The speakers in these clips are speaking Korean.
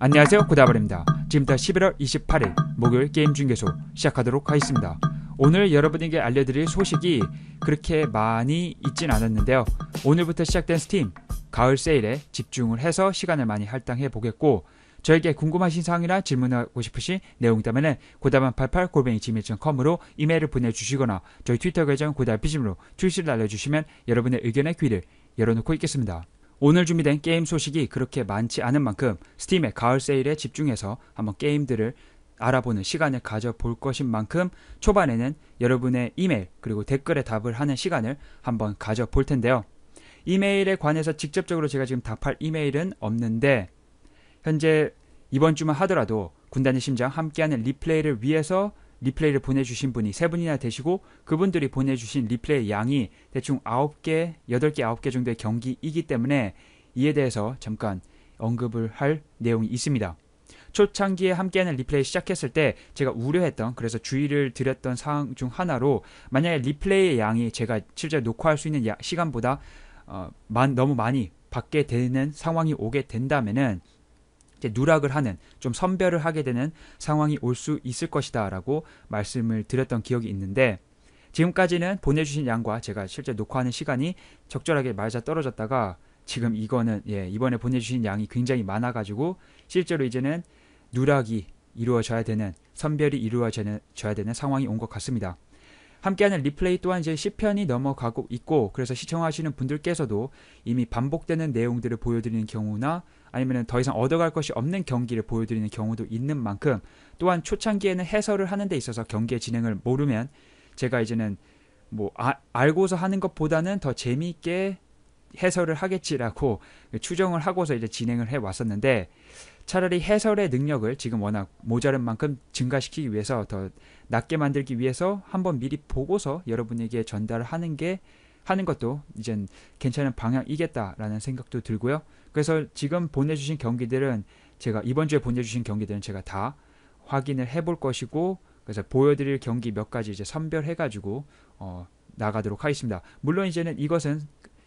안녕하세요 고다발입니다. 지금부터 11월 28일 목요일 게임 중계소 시작하도록 하겠습니다. 오늘 여러분에게 알려드릴 소식이 그렇게 많이 있진 않았는데요. 오늘부터 시작된 스팀 가을 세일에 집중을 해서 시간을 많이 할당해 보겠고 저에게 궁금하신 사항이나 질문하고 싶으신 내용 있다면 고다만 88 골뱅이 지밀.com으로 이메일을 보내주시거나 저희 트위터 계정 고다피짐으로 출시를 알려주시면 여러분의 의견에 귀를 열어놓고 있겠습니다. 오늘 준비된 게임 소식이 그렇게 많지 않은 만큼 스팀의 가을 세일에 집중해서 한번 게임들을 알아보는 시간을 가져볼 것인 만큼 초반에는 여러분의 이메일 그리고 댓글에 답을 하는 시간을 한번 가져볼 텐데요. 이메일에 관해서 직접적으로 제가 지금 답할 이메일은 없는데 현재 이번 주만 하더라도 군단의 심장 함께하는 리플레이를 위해서 리플레이를 보내주신 분이 세 분이나 되시고 그분들이 보내주신 리플레이 양이 대충 아홉 개 여덟 개 아홉 개 정도의 경기이기 때문에 이에 대해서 잠깐 언급을 할 내용이 있습니다. 초창기에 함께하는 리플레이 시작했을 때 제가 우려했던 그래서 주의를 드렸던 사항 중 하나로 만약에 리플레이의 양이 제가 실제 녹화할 수 있는 야, 시간보다 어, 만, 너무 많이 받게 되는 상황이 오게 된다면은 이제 누락을 하는 좀 선별을 하게 되는 상황이 올 수 있을 것이다라고 말씀을 드렸던 기억이 있는데 지금까지는 보내주신 양과 제가 실제 녹화하는 시간이 적절하게 맞아 떨어졌다가 지금 이거는 예 이번에 보내주신 양이 굉장히 많아가지고 실제로 이제는 누락이 이루어져야 되는 선별이 이루어져야 되는 상황이 온 것 같습니다. 함께하는 리플레이 또한 이제 10편이 넘어가고 있고 그래서 시청하시는 분들께서도 이미 반복되는 내용들을 보여드리는 경우나 아니면 더 이상 얻어갈 것이 없는 경기를 보여드리는 경우도 있는 만큼 또한 초창기에는 해설을 하는 데 있어서 경기의 진행을 모르면 제가 이제는 뭐 아, 알고서 하는 것보다는 더 재미있게 해설을 하겠지라고 추정을 하고서 이제 진행을 해 왔었는데 차라리 해설의 능력을 지금 워낙 모자른 만큼 증가시키기 위해서 더 낮게 만들기 위해서 한번 미리 보고서 여러분에게 전달하는 게 하는 것도 이젠 괜찮은 방향이겠다라는 생각도 들고요. 그래서 지금 보내주신 경기들은 제가 이번 주에 보내주신 경기들은 제가 다 확인을 해볼 것이고 그래서 보여드릴 경기 몇 가지 이제 선별해가지고 어, 나가도록 하겠습니다. 물론 이제는 이것은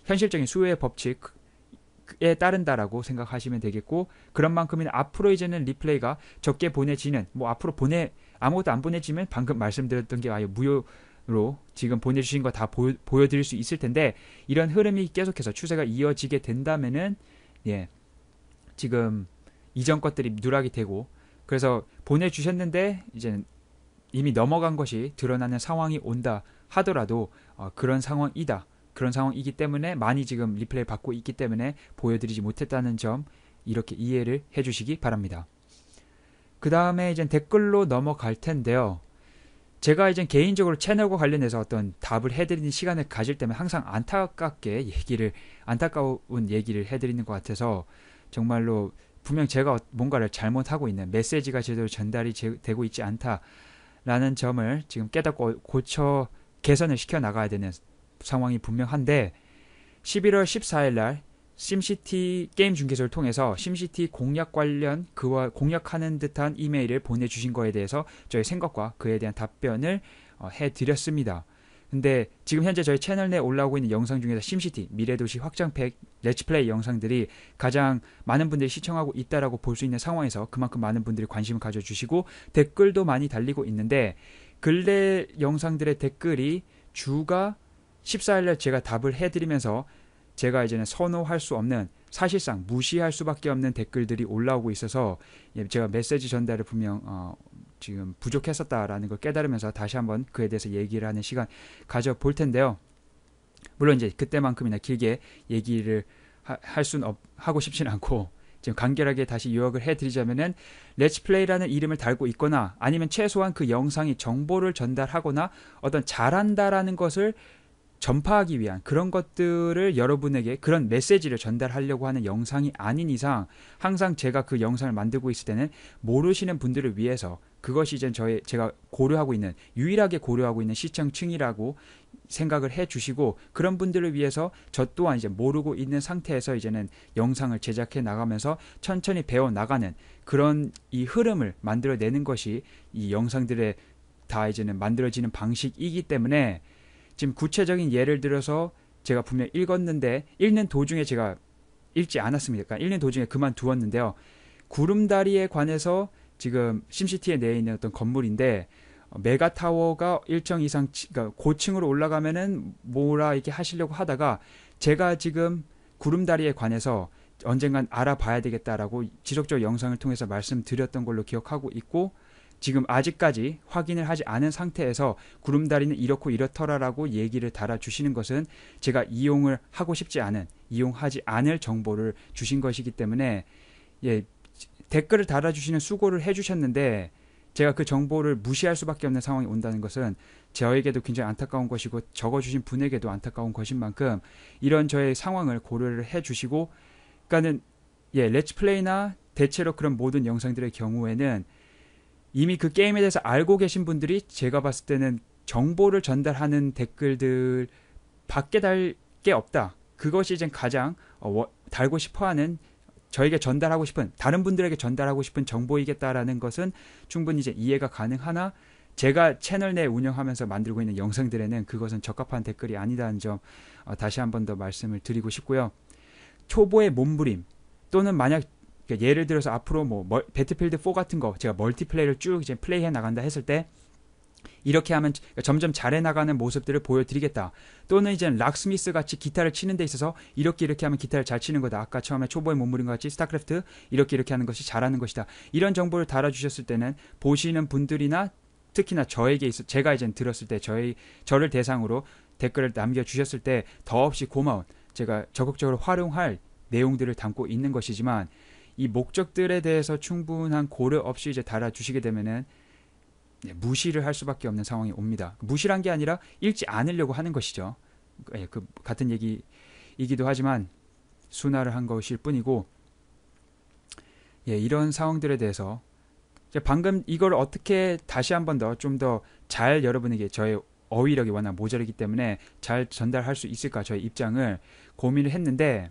현실적인 수요의 법칙 에 따른다라고 생각하시면 되겠고 그런 만큼은 앞으로 이제는 리플레이가 적게 보내지는 뭐 앞으로 보내 아무것도 안 보내지면 방금 말씀드렸던 게 아예 무효로 지금 보내주신 거 다 보여드릴 수 있을 텐데 이런 흐름이 계속해서 추세가 이어지게 된다면은 예 지금 이전 것들이 누락이 되고 그래서 보내주셨는데 이제는 이미 넘어간 것이 드러나는 상황이 온다 하더라도 어, 그런 상황이다 그런 상황이기 때문에 많이 지금 리플레이 받고 있기 때문에 보여드리지 못했다는 점 이렇게 이해를 해주시기 바랍니다. 그 다음에 이제 댓글로 넘어갈 텐데요. 제가 이제 개인적으로 채널과 관련해서 어떤 답을 해드리는 시간을 가질 때면 항상 안타깝게 얘기를 안타까운 얘기를 해드리는 것 같아서 정말로 분명 제가 뭔가를 잘못하고 있는 메시지가 제대로 전달이 되고 있지 않다라는 점을 지금 깨닫고 고쳐 개선을 시켜 나가야 되는 상황이 분명한데 11월 14일 날 심시티 게임 중계소를 통해서 심시티 공략 관련 그와 공략하는 듯한 이메일을 보내주신 거에 대해서 저희 생각과 그에 대한 답변을 어, 해드렸습니다. 근데 지금 현재 저희 채널 내에 올라오고 있는 영상 중에서 심시티 미래도시 확장팩 레츠플레이 영상들이 가장 많은 분들이 시청하고 있다라고 볼 수 있는 상황에서 그만큼 많은 분들이 관심을 가져주시고 댓글도 많이 달리고 있는데 근래 영상들의 댓글이 주가 14일날 제가 답을 해드리면서 제가 이제는 선호할 수 없는 사실상 무시할 수밖에 없는 댓글들이 올라오고 있어서 예, 제가 메시지 전달을 분명 어, 지금 부족했었다라는 걸 깨달으면서 다시 한번 그에 대해서 얘기를 하는 시간 가져볼 텐데요. 물론 이제 그때만큼이나 길게 얘기를 할 수는 없, 하고 싶진 않고 지금 간결하게 다시 요약을 해드리자면은 레츠플레이라는 이름을 달고 있거나 아니면 최소한 그 영상이 정보를 전달하거나 어떤 잘한다라는 것을 전파하기 위한 그런 것들을 여러분에게 그런 메시지를 전달하려고 하는 영상이 아닌 이상 항상 제가 그 영상을 만들고 있을 때는 모르시는 분들을 위해서 그것이 이제 저의 제가 고려하고 있는 유일하게 고려하고 있는 시청층이라고 생각을 해 주시고 그런 분들을 위해서 저 또한 이제 모르고 있는 상태에서 이제는 영상을 제작해 나가면서 천천히 배워 나가는 그런 이 흐름을 만들어 내는 것이 이 영상들의 다 이제는 만들어지는 방식이기 때문에 지금 구체적인 예를 들어서 제가 분명 읽었는데 읽는 도중에 제가 읽지 않았습니다. 그러니까 읽는 도중에 그만두었는데요. 구름다리에 관해서 지금 심시티에 내에 있는 어떤 건물인데 어, 메가타워가 일정 이상 그러니까 고층으로 올라가면은 뭐라 이렇게 하시려고 하다가 제가 지금 구름다리에 관해서 언젠간 알아봐야 되겠다라고 지속적 영상을 통해서 말씀드렸던 걸로 기억하고 있고 지금 아직까지 확인을 하지 않은 상태에서 구름다리는 이렇고 이렇더라라고 얘기를 달아주시는 것은 제가 이용을 하고 싶지 않은, 이용하지 않을 정보를 주신 것이기 때문에, 예, 댓글을 달아주시는 수고를 해주셨는데, 제가 그 정보를 무시할 수밖에 없는 상황이 온다는 것은 저에게도 굉장히 안타까운 것이고 적어주신 분에게도 안타까운 것인 만큼 이런 저의 상황을 고려를 해주시고, 그러니까는 예, 렛츠플레이나 대체로 그런 모든 영상들의 경우에는 이미 그 게임에 대해서 알고 계신 분들이 제가 봤을 때는 정보를 전달하는 댓글들 밖에 달 게 없다. 그것이 이제 가장 어, 달고 싶어하는 저에게 전달하고 싶은 다른 분들에게 전달하고 싶은 정보이겠다라는 것은 충분히 이제 이해가 가능하나 제가 채널 내 운영하면서 만들고 있는 영상들에는 그것은 적합한 댓글이 아니다는 점 어, 다시 한번 더 말씀을 드리고 싶고요. 초보의 몸부림 또는 만약 그러니까 예를 들어서 앞으로 뭐 멀, 배틀필드 4 같은 거 제가 멀티플레이를 쭉 이제 플레이해 나간다 했을 때 이렇게 하면 그러니까 점점 잘해 나가는 모습들을 보여드리겠다. 또는 이제 락스미스 같이 기타를 치는 데 있어서 이렇게 이렇게 하면 기타를 잘 치는 거다. 아까 처음에 초보에 몸부림 같이 스타크래프트 이렇게 이렇게 하는 것이 잘하는 것이다. 이런 정보를 달아주셨을 때는 보시는 분들이나 특히나 저에게 있어 제가 이제 들었을 때 저의 저를 대상으로 댓글을 남겨주셨을 때 더없이 고마운 제가 적극적으로 활용할 내용들을 담고 있는 것이지만 이 목적들에 대해서 충분한 고려 없이 이제 달아주시게 되면은 무시를 할 수밖에 없는 상황이 옵니다. 무시란 게 아니라 읽지 않으려고 하는 것이죠. 그, 예, 그 같은 얘기이기도 하지만 순화를 한 것일 뿐이고 예, 이런 상황들에 대해서 방금 이걸 어떻게 다시 한번 더 좀 더 잘 여러분에게 저의 어휘력이 워낙 모자르기 때문에 잘 전달할 수 있을까 저의 입장을 고민을 했는데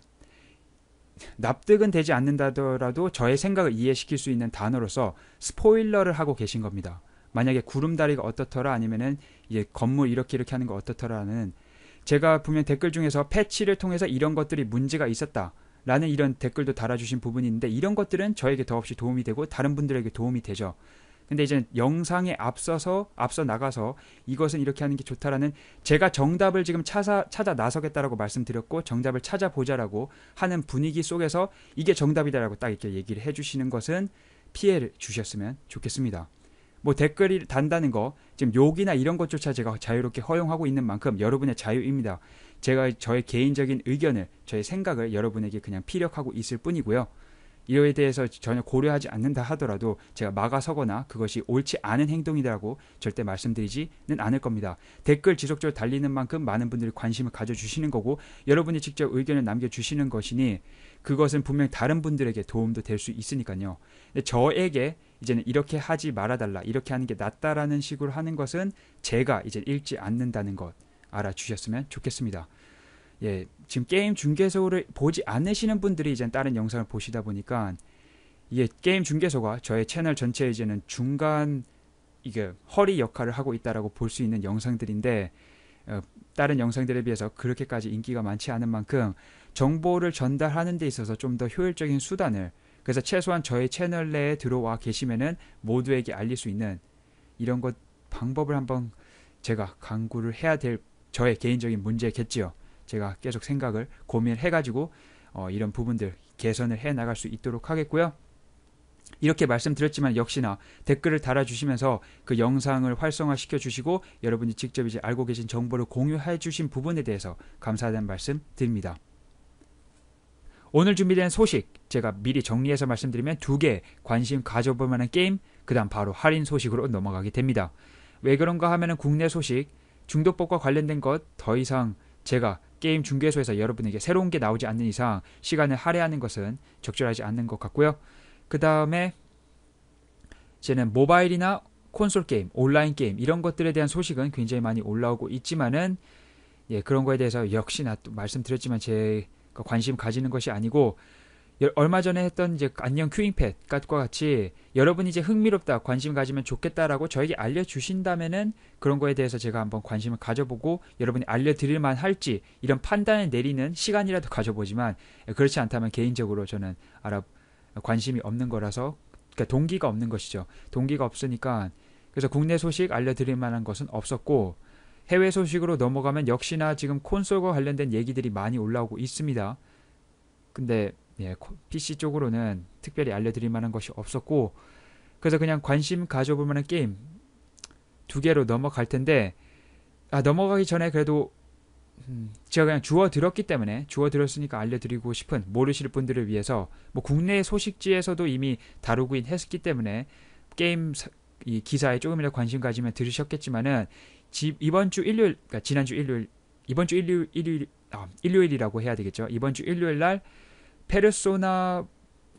납득은 되지 않는다더라도 저의 생각을 이해시킬 수 있는 단어로서 스포일러를 하고 계신 겁니다. 만약에 구름다리가 어떻더라 아니면은 이제 건물 이렇게 이렇게 하는 거 어떻더라는 제가 보면 댓글 중에서 패치를 통해서 이런 것들이 문제가 있었다. 라는 이런 댓글도 달아주신 부분인데 이런 것들은 저에게 더없이 도움이 되고 다른 분들에게 도움이 되죠. 근데 이제 영상에 앞서서 앞서 나가서 이것은 이렇게 하는 게 좋다라는 제가 정답을 지금 찾아 찾아 나서겠다라고 말씀드렸고 정답을 찾아보자라고 하는 분위기 속에서 이게 정답이다라고 딱 이렇게 얘기를 해주시는 것은 피해를 주셨으면 좋겠습니다. 뭐 댓글이 단다는 거 지금 욕이나 이런 것조차 제가 자유롭게 허용하고 있는 만큼 여러분의 자유입니다. 제가 저의 개인적인 의견을 저의 생각을 여러분에게 그냥 피력하고 있을 뿐이고요. 이에 대해서 전혀 고려하지 않는다 하더라도 제가 막아서거나 그것이 옳지 않은 행동이라고 절대 말씀드리지는 않을 겁니다. 댓글 지속적으로 달리는 만큼 많은 분들이 관심을 가져주시는 거고 여러분이 직접 의견을 남겨주시는 것이니 그것은 분명 다른 분들에게 도움도 될 수 있으니까요. 저에게 이제는 이렇게 하지 말아달라, 이렇게 하는 게 낫다라는 식으로 하는 것은 제가 이제 읽지 않는다는 것 알아주셨으면 좋겠습니다. 예, 지금 게임 중개소를 보지 않으시는 분들이 이제 다른 영상을 보시다 보니까 이게 게임 중개소가 저의 채널 전체에 이제는 중간 이게 허리 역할을 하고 있다라고 볼 수 있는 영상들인데 어, 다른 영상들에 비해서 그렇게까지 인기가 많지 않은 만큼 정보를 전달하는 데 있어서 좀 더 효율적인 수단을 그래서 최소한 저의 채널 내에 들어와 계시면은 모두에게 알릴 수 있는 이런 것 방법을 한번 제가 강구를 해야 될 저의 개인적인 문제겠지요. 제가 계속 생각을 고민해 을 가지고 어, 이런 부분들 개선을 해 나갈 수 있도록 하겠고요. 이렇게 말씀드렸지만 역시나 댓글을 달아주시면서 그 영상을 활성화시켜 주시고 여러분이 직접 이제 알고 계신 정보를 공유해 주신 부분에 대해서 감사하다는 말씀 드립니다. 오늘 준비된 소식 제가 미리 정리해서 말씀드리면 두 개 관심 가져볼 만한 게임 그 다음 바로 할인 소식으로 넘어가게 됩니다. 왜 그런가 하면은 국내 소식 중독법과 관련된 것 더 이상 제가 게임 중개소에서 여러분에게 새로운 게 나오지 않는 이상 시간을 할애하는 것은 적절하지 않는 것 같고요. 그 다음에 이제는 모바일이나 콘솔 게임, 온라인 게임 이런 것들에 대한 소식은 굉장히 많이 올라오고 있지만은 예, 그런 거에 대해서 역시나 또 말씀드렸지만 제가 관심 가지는 것이 아니고 얼마 전에 했던 이제 안녕 큐잉팻과 같이 여러분이 이제 흥미롭다 관심 가지면 좋겠다라고 저에게 알려주신다면은 그런 거에 대해서 제가 한번 관심을 가져보고 여러분이 알려드릴만 할지 이런 판단을 내리는 시간이라도 가져보지만 그렇지 않다면 개인적으로 저는 알아 관심이 없는 거라서 그러니까 동기가 없는 것이죠 동기가 없으니까 그래서 국내 소식 알려드릴 만한 것은 없었고 해외 소식으로 넘어가면 역시나 지금 콘솔과 관련된 얘기들이 많이 올라오고 있습니다. 근데 예, PC 쪽으로는 특별히 알려드릴 만한 것이 없었고 그래서 그냥 관심 가져볼 만한 게임 두 개로 넘어갈 텐데 아 넘어가기 전에 그래도 음, 제가 그냥 주워들었기 때문에 주워들었으니까 알려드리고 싶은 모르실 분들을 위해서 뭐 국내 소식지에서도 이미 다루고 했기 었 때문에 게임 사, 이 기사에 조금이라도 관심 가지면 들으셨겠지만은 지, 이번 주 일요일 그러니까 지난주 일요일 이번 주 일요일, 일요일 아, 일요일이라고 해야 되겠죠. 이번 주 일요일 날 페르소나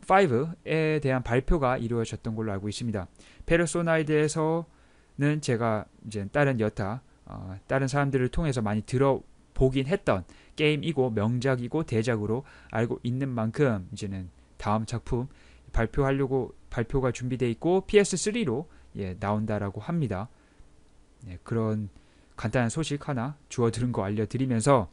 5에 대한 발표가 이루어졌던 걸로 알고 있습니다. 페르소나에 대해서는 제가 이제 다른 여타 어, 다른 사람들을 통해서 많이 들어보긴 했던 게임이고 명작이고 대작으로 알고 있는 만큼 이제는 다음 작품 발표하려고 발표가 준비돼 있고 PS3로 예, 나온다라고 합니다. 네, 그런 간단한 소식 하나 주어 들은 거 알려드리면서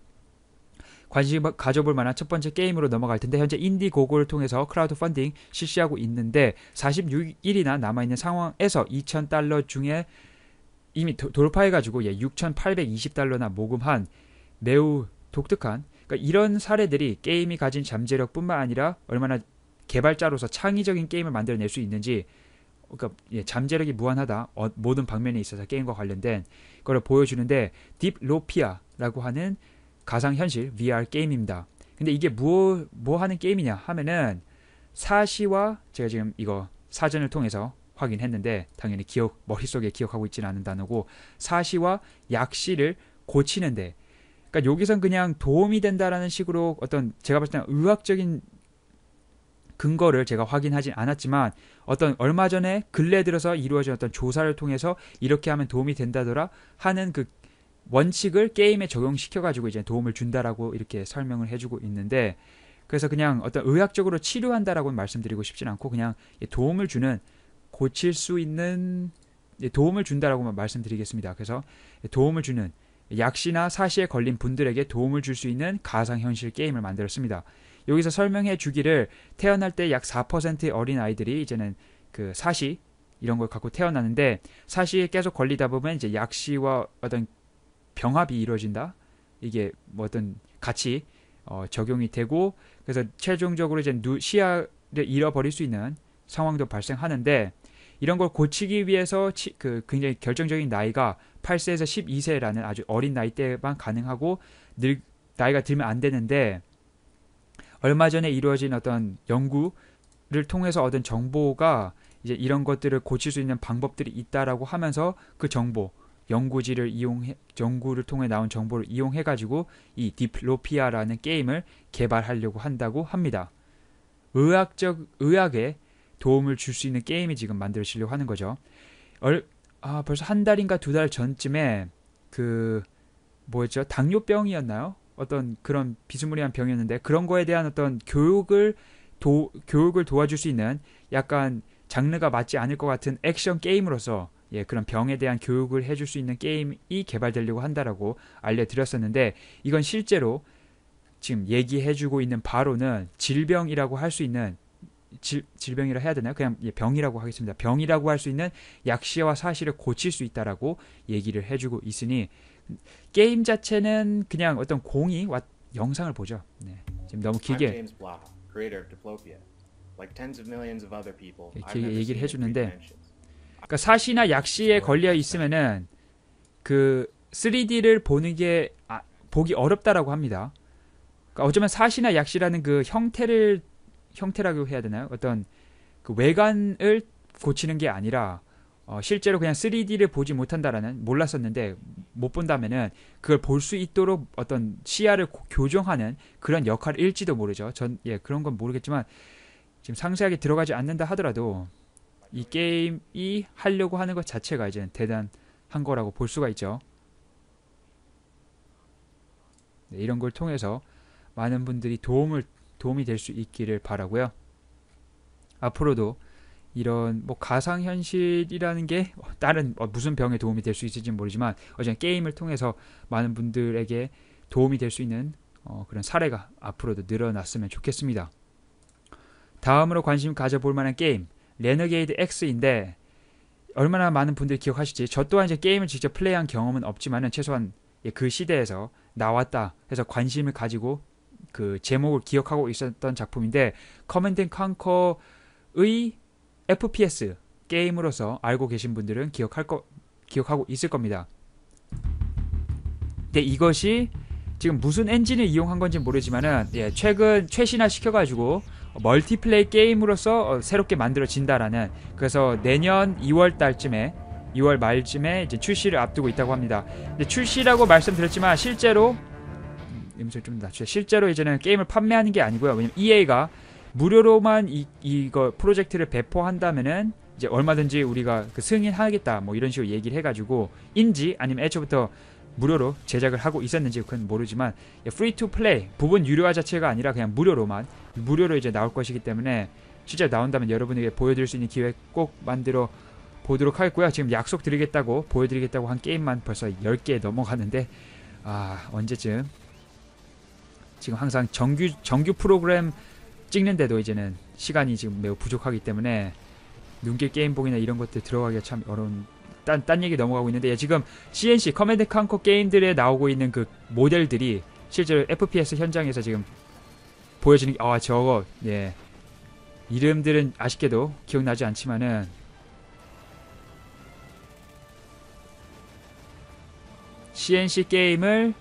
관심 가져볼 만한 첫 번째 게임으로 넘어갈 텐데 현재 인디고고를 통해서 크라우드 펀딩 실시하고 있는데 46일이나 남아있는 상황에서 2,000달러 중에 이미 도, 돌파해가지고 예, 6,820달러나 모금한 매우 독특한 그러니까 이런 사례들이 게임이 가진 잠재력뿐만 아니라 얼마나 개발자로서 창의적인 게임을 만들어낼 수 있는지 그러니까 예, 잠재력이 무한하다 어, 모든 방면에 있어서 게임과 관련된 거를 보여주는데 딥로피아라고 하는 가상현실 VR 게임입니다. 근데 이게 뭐, 뭐 하는 게임이냐 하면은 사시와 제가 지금 이거 사전을 통해서 확인했는데 당연히 기억 머릿속에 기억하고 있지는 않는 단어고 사시와 약시를 고치는데 그러니까 여기선 그냥 도움이 된다라는 식으로 어떤 제가 봤을 때는 의학적인 근거를 제가 확인하진 않았지만 어떤 얼마 전에 근래 들어서 이루어진 어떤 조사를 통해서 이렇게 하면 도움이 된다더라 하는 그 원칙을 게임에 적용시켜 가지고 이제 도움을 준다라고 이렇게 설명을 해주고 있는데 그래서 그냥 어떤 의학적으로 치료한다라고 말씀드리고 싶진 않고 그냥 도움을 주는 고칠 수 있는 도움을 준다라고만 말씀드리겠습니다. 그래서 도움을 주는 약시나 사시에 걸린 분들에게 도움을 줄 수 있는 가상현실 게임을 만들었습니다. 여기서 설명해 주기를 태어날 때 약 4%의 어린 아이들이 이제는 그 사시 이런 걸 갖고 태어나는데 사시에 계속 걸리다 보면 이제 약시와 어떤 병합이 이루어진다. 이게 뭐 어떤 같이 어, 적용이 되고 그래서 최종적으로 이제 누, 시야를 잃어버릴 수 있는 상황도 발생하는데 이런 걸 고치기 위해서 치, 그 굉장히 결정적인 나이가 8세에서 12세라는 아주 어린 나이 때만 가능하고 늘 나이가 들면 안 되는데 얼마 전에 이루어진 어떤 연구를 통해서 얻은 정보가 이제 이런 것들을 고칠 수 있는 방법들이 있다라고 하면서 그 정보 연구지를 이용해 연구를 통해 나온 정보를 이용해 가지고 이 디플로피아라는 게임을 개발하려고 한다고 합니다. 의학적 의학에 도움을 줄 수 있는 게임이 지금 만들어지려고 하는 거죠. 얼, 아, 벌써 한 달인가 두 달 전쯤에 그 뭐였죠? 당뇨병이었나요? 어떤 그런 비스무리한 병이었는데 그런 거에 대한 어떤 교육을 도, 교육을 도와줄 수 있는 약간 장르가 맞지 않을 것 같은 액션 게임으로서 예, 그런 병에 대한 교육을 해줄 수 있는 게임이 개발되려고 한다라고 알려드렸었는데 이건 실제로 지금 얘기해주고 있는 바로는 질병이라고 할 수 있는 질, 질병이라 해야 되나요? 그냥 예, 병이라고 하겠습니다. 병이라고 할 수 있는 약시와 사실을 고칠 수 있다라고 얘기를 해주고 있으니 게임 자체는 그냥 어떤 공이 왔, 영상을 보죠. 네. 지금 너무 길게 이게 예, 얘기를 해주는데 그러니까 사시나 약시에 그렇죠. 걸려 있으면은 그 3D를 보는 게 아, 보기 어렵다라고 합니다. 그러니까 어쩌면 사시나 약시라는 그 형태를 형태라고 해야 되나요? 어떤 그 외관을 고치는 게 아니라 어, 실제로 그냥 3D를 보지 못한다라는 몰랐었는데 못 본다면은 그걸 볼 수 있도록 어떤 시야를 고, 교정하는 그런 역할일지도 모르죠. 전 예 그런 건 모르겠지만 지금 상세하게 들어가지 않는다 하더라도 이 게임이 하려고 하는 것 자체가 이제 대단한 거라고 볼 수가 있죠. 네, 이런 걸 통해서 많은 분들이 도움을 도움이 될 수 있기를 바라고요. 앞으로도 이런 뭐 가상 현실이라는 게 다른 어, 무슨 병에 도움이 될 수있을지 모르지만 어제든 게임을 통해서 많은 분들에게 도움이 될 수 있는 어, 그런 사례가 앞으로도 늘어났으면 좋겠습니다. 다음으로 관심 가져볼 만한 게임 레너게이드 X인데 얼마나 많은 분들이 기억하실지 저 또한 이제 게임을 직접 플레이한 경험은 없지만은 최소한 예, 그 시대에서 나왔다 해서 관심을 가지고 그 제목을 기억하고 있었던 작품인데 커맨드 컨커의 FPS 게임으로서 알고 계신 분들은 기억할 거 기억하고 있을 겁니다. 근데 이것이 지금 무슨 엔진을 이용한 건지 모르지만은 예, 최근 최신화 시켜가지고 멀티플레이 게임으로서 어, 새롭게 만들어진다라는 그래서 내년 2월 달쯤에 2월 말쯤에 이제 출시를 앞두고 있다고 합니다. 근데 출시라고 말씀드렸지만 실제로 음, 음소리 좀 낮춰. 실제로 이제는 게임을 판매하는 게 아니고요. 왜냐면 EA가 무료로만 이 이거 프로젝트를 배포한다면은 이제 얼마든지 우리가 그 승인하겠다 뭐 이런 식으로 얘기를 해가지고 인지 아니면 애초부터 무료로 제작을 하고 있었는지 그건 모르지만 예, free to play 부분 유료화 자체가 아니라 그냥 무료로만 무료로 이제 나올 것이기 때문에 진짜 나온다면 여러분에게 보여드릴 수 있는 기회 꼭 만들어 보도록 하겠고요. 지금 약속 드리겠다고 보여드리겠다고 한 게임만 벌써 10개 넘어가는데 아 언제쯤 지금 항상 정규 정규 프로그램 찍는데도 이제는 시간이 지금 매우 부족하기 때문에 눈길 게임봉이나 이런 것들 들어가기가 참 어려운 딴, 딴 얘기 넘어가고 있는데 예, 지금 CNC 커맨드 칸커 게임들에 나오고 있는 그 모델들이 실제로 FPS 현장에서 지금 보여지는 아 저거 예 이름들은 아쉽게도 기억나지 않지만은 CNC 게임을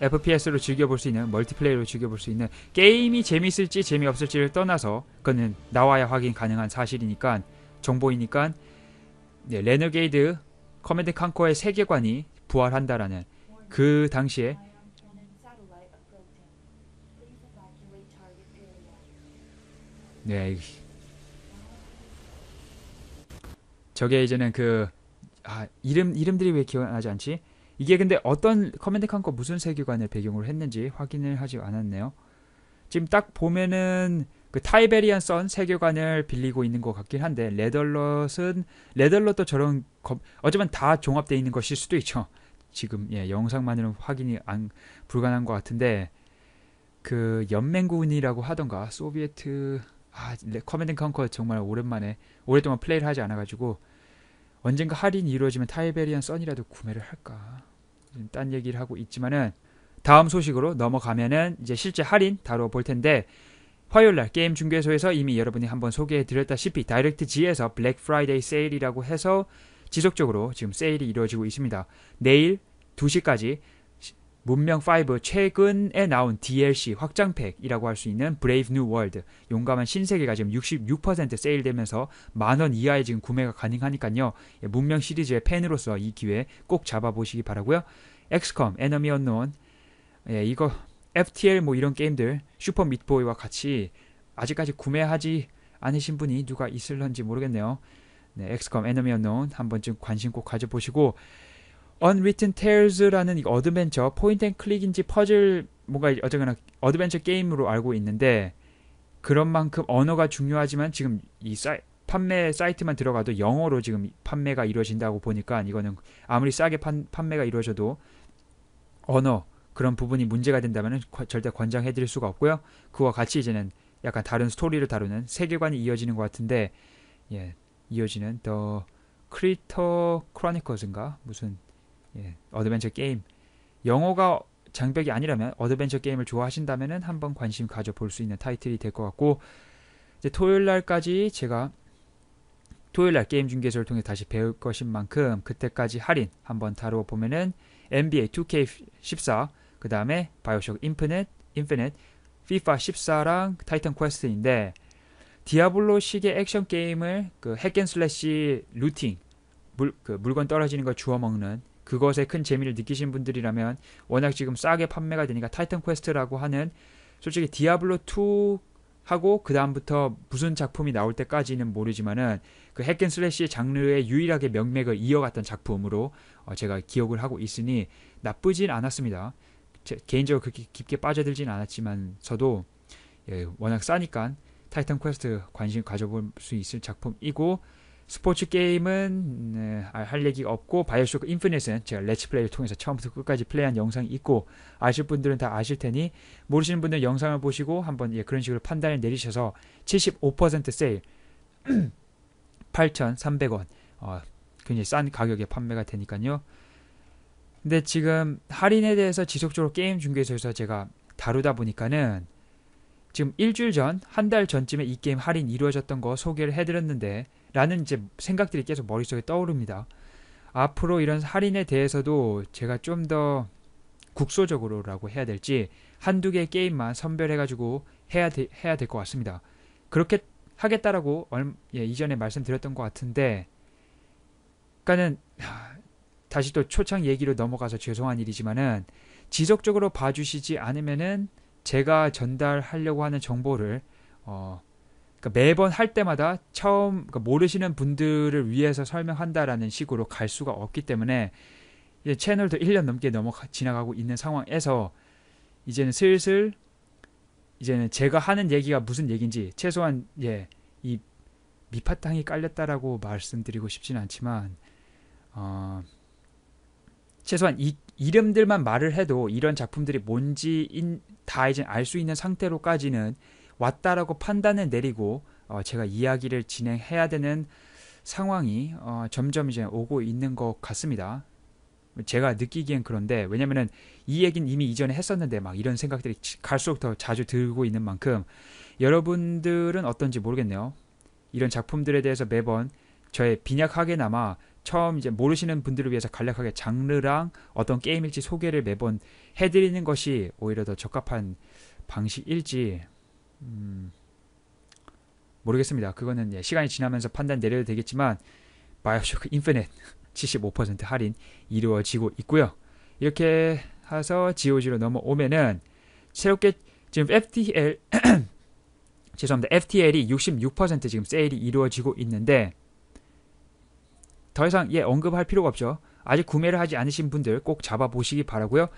FPS로 즐겨볼 수 있는 멀티플레이로 즐겨볼 수 있는 게임이 재밌을지 재미없을지를 떠나서 그거는 나와야 확인 가능한 사실이니까 정보이니까 네, 레너게이드 커맨드 칸코의 세계관이 부활한다라는 그 당시에 네 저게 이제는 그 아, 이름 이름들이 왜 기억나지 않지? 이게 근데 어떤 커맨드 칸코 무슨 세계관을 배경으로 했는지 확인을 하지 않았네요. 지금 딱 보면은 그 타이베리안 선 세계관을 빌리고 있는 것 같긴 한데 레덜럿은 레덜럿도 저런 어쩌면 다 종합되어 있는 것일 수도 있죠. 지금 예, 영상만으로는 확인이 안 불가능한 것 같은데 그 연맹군이라고 하던가 소비에트 아, 커맨드 컨커 정말 오랜만에 오랫동안 플레이를 하지 않아 가지고 언젠가 할인이 이루어지면 타이베리안 선이라도 구매를 할까. 딴 얘기를 하고 있지만은 다음 소식으로 넘어가면은 이제 실제 할인 다뤄 볼 텐데 화요일날 게임 중개소에서 이미 여러분이 한번 소개해드렸다시피 다이렉트 G에서 블랙 프라이데이 세일이라고 해서 지속적으로 지금 세일이 이루어지고 있습니다. 내일 2시까지 문명5 최근에 나온 DLC 확장팩이라고 할 수 있는 브레이브 뉴 월드 용감한 신세계가 지금 66% 세일되면서 만원 이하에 지금 구매가 가능하니까요. 예, 문명 시리즈의 팬으로서 이 기회 꼭 잡아보시기 바라고요. 엑스컴 에너미 언론 예, 이거 FTL 뭐 이런 게임들 슈퍼 밑보이와 같이 아직까지 구매하지 않으신 분이 누가 있을런지 모르겠네요. 네, 엑스컴 에너미 언론 한번쯤 관심 꼭 가져보시고 Unwritten Tales라는 어드벤처 포인트 앤 클릭인지 퍼즐 뭔가 어쨌거나 어드벤처 게임으로 알고 있는데 그런 만큼 언어가 중요하지만 지금 이 사이, 판매 사이트만 들어가도 영어로 지금 판매가 이루어진다고 보니까 이거는 아무리 싸게 판, 판매가 이루어져도 언어 그런 부분이 문제가 된다면 절대 권장해 드릴 수가 없고요. 그와 같이 이제는 약간 다른 스토리를 다루는 세계관이 이어지는 것 같은데 예, 이어지는 더 크리터 크로니커즈인가 무슨 예, 어드벤처 게임 영어가 장벽이 아니라면 어드벤처 게임을 좋아하신다면은 한번 관심 가져볼 수 있는 타이틀이 될 것 같고 이제 토요일 날까지 제가 토요일 날 게임 중계소를 통해 다시 배울 것인 만큼 그때까지 할인 한번 다루어 보면은 NBA 2K14 그 다음에 바이오쇼크 인피넷, 인피넷, 피파 f a 14랑 타이탄 퀘스트인데 디아블로식의 액션 게임을 그 핵앤슬래시 루팅, 물, 그 물건 떨어지는 걸 주워 먹는 그것에 큰 재미를 느끼신 분들이라면 워낙 지금 싸게 판매가 되니까 타이탄 퀘스트라고 하는 솔직히 디아블로 2 하고 그 다음부터 무슨 작품이 나올 때까지는 모르지만은 그 핵앤슬래시 장르의 유일하게 명맥을 이어갔던 작품으로 어 제가 기억을 하고 있으니 나쁘진 않았습니다. 개인적으로 그렇게 깊게 빠져들진 않았지만 저도 예, 워낙 싸니까 타이탄 퀘스트 관심 가져볼 수 있을 작품이고 스포츠 게임은 네, 아, 할 얘기가 없고 바이오쇼크 인피니트는 제가 레츠플레이를 통해서 처음부터 끝까지 플레이한 영상이 있고 아실 분들은 다 아실 테니 모르시는 분들은 영상을 보시고 한번 예, 그런 식으로 판단을 내리셔서 75% 세일 8,300원 어, 굉장히 싼 가격에 판매가 되니까요 근데 지금 할인에 대해서 지속적으로 게임 중개소에서 제가 다루다 보니까는 지금 일주일 전, 한 달 전쯤에 이 게임 할인 이루어졌던 거 소개를 해드렸는데 라는 이제 생각들이 계속 머릿속에 떠오릅니다. 앞으로 이런 할인에 대해서도 제가 좀 더 국소적으로라고 해야 될지 한두 개의 게임만 선별해가지고 해야, 해야 될 것 같습니다. 그렇게 하겠다라고 얼, 예, 이전에 말씀드렸던 것 같은데 그러니까는 다시 또 초창 얘기로 넘어가서 죄송한 일이지만은 지속적으로 봐주시지 않으면은 제가 전달하려고 하는 정보를 어 그러니까 매번 할 때마다 처음 그러니까 모르시는 분들을 위해서 설명한다라는 식으로 갈 수가 없기 때문에 이제 채널도 1년 넘게 넘어 지나가고 있는 상황에서 이제는 슬슬 이제는 제가 하는 얘기가 무슨 얘기인지 최소한 예 이밑바탕이 깔렸다라고 말씀드리고 싶진 않지만 어 최소한 이 이름들만 말을 해도 이런 작품들이 뭔지 다 이제 알 수 있는 상태로까지는 왔다라고 판단을 내리고 어, 제가 이야기를 진행해야 되는 상황이 어, 점점 이제 오고 있는 것 같습니다. 제가 느끼기엔 그런데 왜냐면은 이 얘기는 이미 이전에 했었는데 막 이런 생각들이 갈수록 더 자주 들고 있는 만큼 여러분들은 어떤지 모르겠네요. 이런 작품들에 대해서 매번 저의 빈약하게나마 처음 이제 모르시는 분들을 위해서 간략하게 장르랑 어떤 게임일지 소개를 매번 해드리는 것이 오히려 더 적합한 방식일지 음, 모르겠습니다. 그거는 예, 시간이 지나면서 판단 내려도 되겠지만 바이오쇼크 인피넷 75% 할인 이루어지고 있고요. 이렇게 해서 GOG로 넘어오면은 새롭게 지금 FTL 죄송합니다. FTL이 66% 지금 세일이 이루어지고 있는데 더 이상 예 언급할 필요가 없죠. 아직 구매를 하지 않으신 분들 꼭 잡아보시기 바라고요.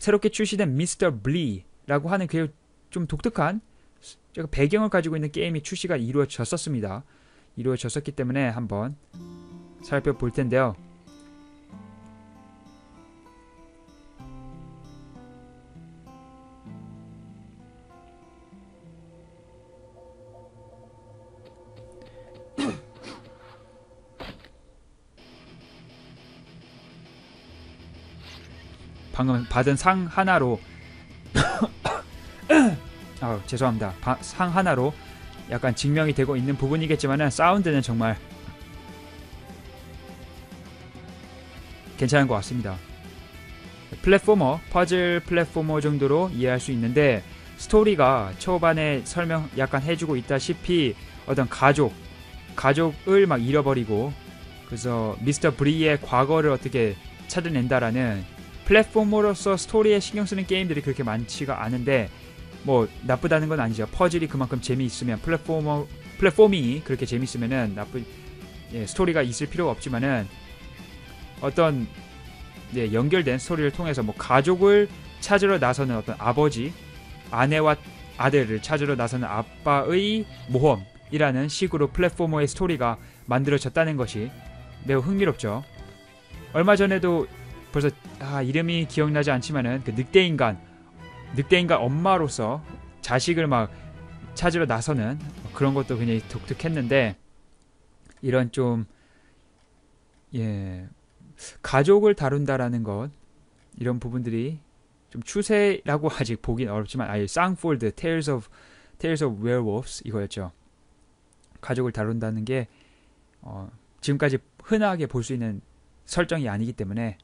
새롭게 출시된 미스터 블리라고 하는 그 좀 독특한 배경을 가지고 있는 게임이 출시가 이루어졌었습니다. 이루어졌었기 때문에 한번 살펴볼 텐데요. 방금 받은 상 하나로 아, 죄송합니다. 바, 상 하나로 약간 증명이 되고 있는 부분이겠지만은 사운드는 정말 괜찮은 것 같습니다. 플랫포머, 퍼즐 플랫포머 정도로 이해할 수 있는데 스토리가 초반에 설명 약간 해주고 있다시피 어떤 가족, 가족을 막 잃어버리고 그래서 미스터 브리의 과거를 어떻게 찾아낸다라는 플랫폼으로서 스토리에 신경 쓰는 게임들이 그렇게 많지가 않은데 뭐 나쁘다는 건 아니죠. 퍼즐이 그만큼 재미있으면 플랫폼 플랫폼이 그렇게 재미있으면은 나쁜 예, 스토리가 있을 필요가 없지만은 어떤 예, 연결된 스토리를 통해서 뭐 가족을 찾으러 나서는 어떤 아버지, 아내와 아들을 찾으러 나서는 아빠의 모험이라는 식으로 플랫폼의 스토리가 만들어졌다는 것이 매우 흥미롭죠. 얼마 전에도 벌써 아, 이름이 기억나지 않지만은 그 늑대 인간 늑대 인간 엄마로서 자식을 막 찾으러 나서는 그런 것도 굉장히 독특했는데 이런 좀 예, 가족을 다룬다라는 것 이런 부분들이 좀 추세라고 아직 보긴 어렵지만 아예 쌍폴드 Tales of Tales of Werewolves 이거였죠. 가족을 다룬다는 게 어, 지금까지 흔하게 볼 수 있는 설정이 아니기 때문에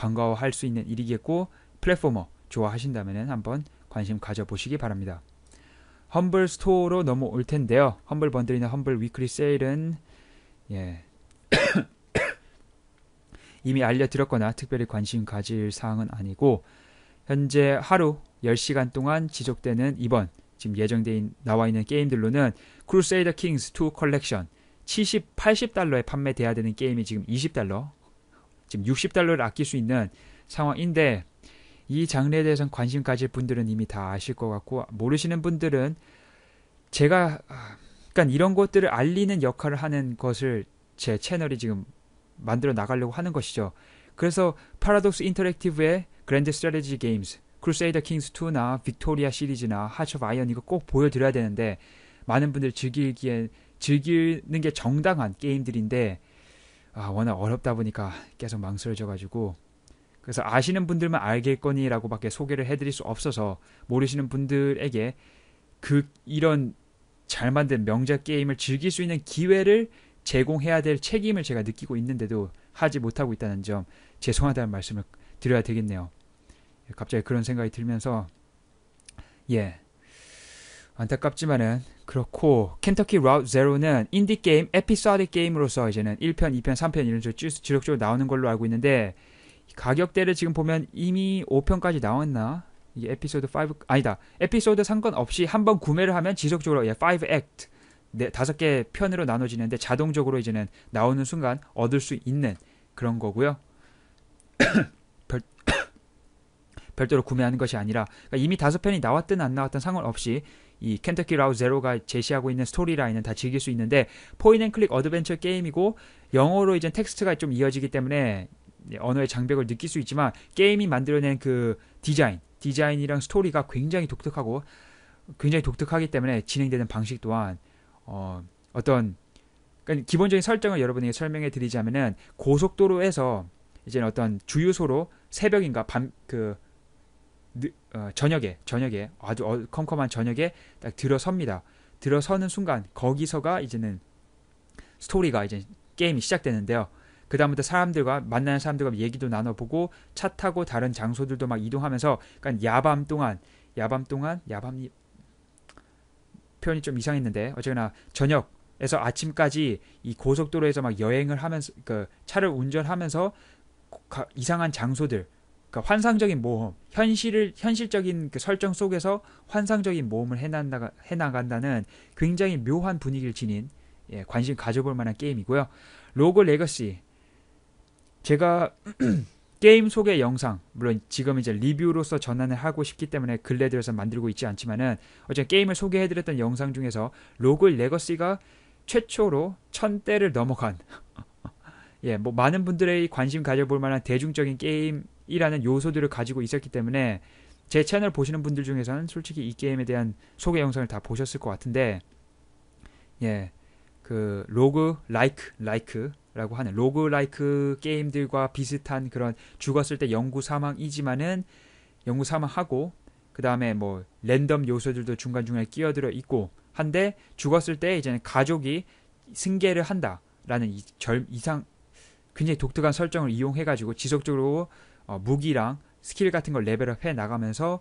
반가워할 수 있는 일이겠고 플랫포머 좋아하신다면 한번 관심 가져보시기 바랍니다. 험블 스토어로 넘어올 텐데요. 험블 번들이나 험블 위클리 세일은 예. 이미 알려드렸거나 특별히 관심 가질 사항은 아니고 현재 하루 10시간 동안 지속되는 이번 지금 예정되어 나와 있는 게임들로는 크루세이더 킹스 2 컬렉션 70, 80달러에 판매돼야 되는 게임이 지금 20달러 지금 60달러를 아낄 수 있는 상황인데 이 장르에 대해서 관심 가질 분들은 이미 다 아실 것 같고 모르시는 분들은 제가 아, 그러니까 이런 것들을 알리는 역할을 하는 것을 제 채널이 지금 만들어 나가려고 하는 것이죠. 그래서 파라독스 인터랙티브의 그랜드 스트레지 게임즈 크루세이더 킹스 2나 빅토리아 시리즈나 하츠 오브 아이언 이거 꼭 보여드려야 되는데 많은 분들 즐기기에 즐기는 게 정당한 게임들인데 아, 워낙 어렵다 보니까 계속 망설여져가지고 그래서 아시는 분들만 알겠거니라고밖에 소개를 해드릴 수 없어서 모르시는 분들에게 그 이런 잘 만든 명작 게임을 즐길 수 있는 기회를 제공해야 될 책임을 제가 느끼고 있는데도 하지 못하고 있다는 점 죄송하다는 말씀을 드려야 되겠네요. 예, 갑자기 그런 생각이 들면서 예 안타깝지만은 그렇고 켄터키 라우트 제로는 인디 게임 에피소드 게임으로서 이제는 1편, 2편, 3편 이런 식으로 지속적으로 나오는 걸로 알고 있는데 가격대를 지금 보면 이미 5편까지 나왔나? 이게 에피소드 5 아니다. 에피소드 상관없이 한번 구매를 하면 지속적으로 예, 5 액트 네, 다섯 개 편으로 나눠지는데 자동적으로 이제는 나오는 순간 얻을 수 있는 그런 거고요. 별, 별도로 구매하는 것이 아니라 그러니까 이미 다섯 편이 나왔든 안 나왔든 상관없이 이 켄터키 라우 제로가 제시하고 있는 스토리 라인은 다 즐길 수 있는데 포인앤클릭 어드벤처 게임이고 영어로 이제 텍스트가 좀 이어지기 때문에 언어의 장벽을 느낄 수 있지만 게임이 만들어낸 그 디자인, 디자인이랑 스토리가 굉장히 독특하고 굉장히 독특하기 때문에 진행되는 방식 또한 어, 어떤 그러니까 기본적인 설정을 여러분에게 설명해 드리자면은 고속도로에서 이제 어떤 주유소로 새벽인가 밤그 어, 저녁에 저녁에 아주 어, 컴컴한 저녁에 딱 들어섭니다. 들어서는 순간 거기서가 이제는 스토리가 이제 게임이 시작되는데요. 그 다음부터 사람들과 만나는 사람들과 얘기도 나눠보고 차 타고 다른 장소들도 막 이동하면서 약간 야밤 동안 야밤 동안 야밤이 표현이 좀 이상했는데 어쨌거나 저녁 에서 아침까지 이 고속도로에서 막 여행을 하면서 그 차를 운전하면서 이상한 장소들 그 환상적인 모험, 현실을 현실적인 그 설정 속에서 환상적인 모험을 해나가 해나간다는 굉장히 묘한 분위기를 지닌 예, 관심 가져볼 만한 게임이고요. 로그 레거시 제가 게임 소개 영상 물론 지금 이제 리뷰로서 전환을 하고 싶기 때문에 근래 들어서 만들고 있지 않지만은 어제 게임을 소개해드렸던 영상 중에서 로그 레거시가 최초로 천 대를 넘어간 예뭐 많은 분들의 관심 가져볼 만한 대중적인 게임 이라는 요소들을 가지고 있었기 때문에 제 채널 보시는 분들 중에서는 솔직히 이 게임에 대한 소개 영상을 다 보셨을 것 같은데 예. 그 로그 라이크 라이크라고 하는 로그 라이크 게임들과 비슷한 그런 죽었을 때 영구 사망이지만은 영구 사망하고 그다음에 뭐 랜덤 요소들도 중간중간에 끼어들어 있고 한데 죽었을 때 이제는 가족이 승계를 한다라는 이 절, 이상 굉장히 독특한 설정을 이용해가지고 지속적으로 어, 무기랑 스킬 같은 걸 레벨업해 나가면서